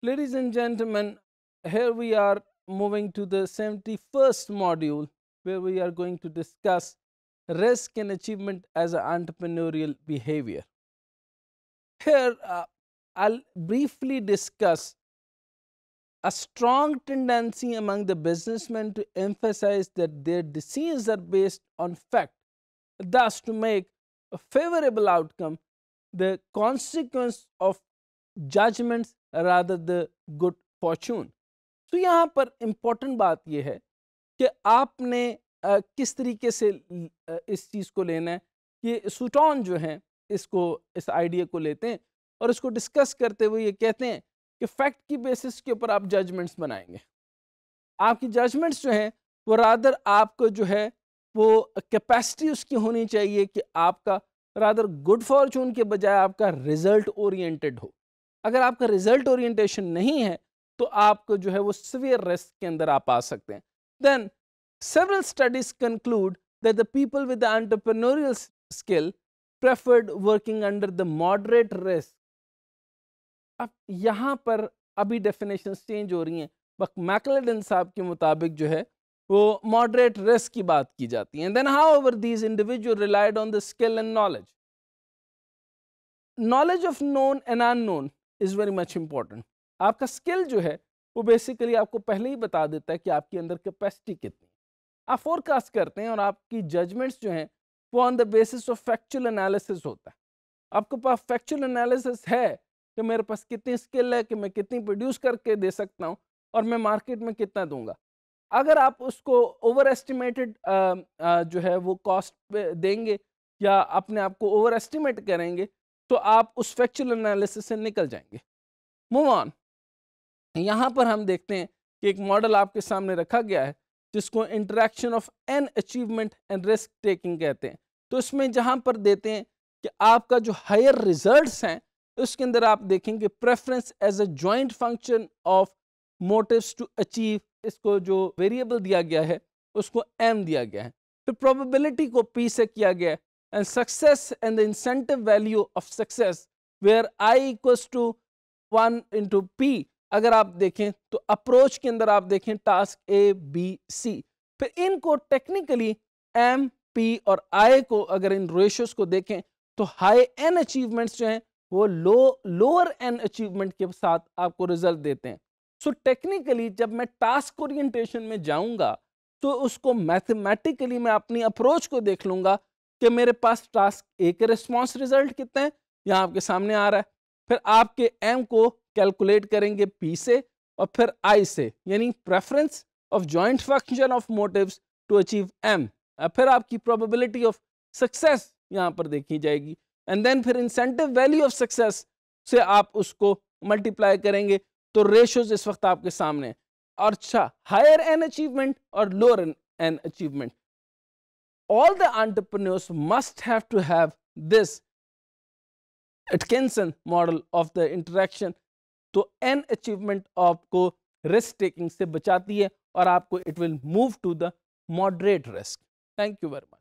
Ladies and gentlemen, here we are moving to the 71st module where we are going to discuss risk and achievement as an entrepreneurial behavior. Here, uh, I'll briefly discuss a strong tendency among the businessmen to emphasize that their decisions are based on fact, thus to make a favorable outcome the consequence of judgements rather the good fortune तो यहाँ पर important बात यह है कि आपने आ, किस तरीके से इस चीज़ को लेना है कि सुटॉन जो हैं इसको इस आइडिया को लेते हैं और इसको डिस्कस करते हुए ये कहते हैं कि फैक्ट की बेसिस के ऊपर आप जजमेंट्स बनाएंगे आपकी जजमेंट्स जो हैं वो रादर आपको जो है वो कैपेसिटी उसकी होनी चाहिए कि आपका रादर गुड फॉर्चून के बजाय आपका रिजल्ट ओरिएंटेड हो अगर आपका रिजल्ट ओरिएंटेशन नहीं है तो आपको जो है वो सिवियर रिस्क के अंदर आप आ सकते हैं then several studies conclude that the people with the entrepreneurial skill preferred working under the moderate अब यहाँ पर अभी डेफिनेशन चेंज हो रही हैं बक मैकलेडन साहब के मुताबिक जो है वो मॉडरेट रिस्क की बात की जाती है then how over these individual relied on the skill and knowledge knowledge of known and un is very much important आपका स्किल जो है वो बेसिकली आपको पहले ही बता देता है कि आपके अंदर कैपेसिटी कितनी आप फोरकास्ट करते हैं और आपकी जजमेंट्स जो हैं वो on the basis of factual analysis होता है आपके पास फैक्चुअल एनालिसिस है कि मेरे पास कितनी स्किल है कि मैं कितनी प्रोड्यूस करके दे सकता हूँ और मैं मार्केट में कितना दूंगा अगर आप उसको ओवर एस्टिमेटेड जो है वो कॉस्ट देंगे या अपने आप को ओवर एस्टिमेट करेंगे तो आप उस फैक्चुअल एनालिसिस से निकल जाएंगे मूव ऑन यहाँ पर हम देखते हैं कि एक मॉडल आपके सामने रखा गया है जिसको interaction of n achievement and risk taking कहते हैं तो इसमें जहाँ पर देते हैं कि आपका जो हायर रिजल्ट्स हैं उसके अंदर आप देखेंगे preference as a joint function of motives to achieve इसको जो वेरिएबल दिया गया है उसको एम दिया गया है फिर तो प्रोबेबिलिटी को पी से किया गया है and success and the incentive value of success where i equals to one into P अगर आप देखें तो अप्रोच के अंदर आप देखें टास्क ए बी सी फिर इनको टेक्निकली एम पी और आई को अगर इन रेशियोज को देखें तो हाई एन अचीवमेंट्स जो हैं वो लो लोअर एन अचीवमेंट के साथ आपको रिजल्ट देते हैं सो so, टेक्निकली जब मैं टास्क ओरिएंटेशन में जाऊंगा तो उसको मैथमेटिकली मैं अपनी अप्रोच को देख लूंगा कि मेरे पास टास्क ए के रिस्पॉन्स रिजल्ट कितने हैं यहाँ आपके सामने आ रहा है फिर आपके एम को कैलकुलेट करेंगे पी से और फिर आई से यानी preference of joint function of motive to achieve M फिर आपकी प्रोबेबिलिटी ऑफ सक्सेस यहाँ पर देखी जाएगी एंड देन फिर इंसेंटिव वैल्यू ऑफ सक्सेस से आप उसको मल्टीप्लाई करेंगे तो रेशोज इस वक्त आपके सामने और अच्छा हायर एन अचीवमेंट और lower n achievement all the entrepreneurs must have to have this Atkinson model of the interaction to an achievement of go risk taking se bachati hai aur aapko it will move to the moderate risk thank you very much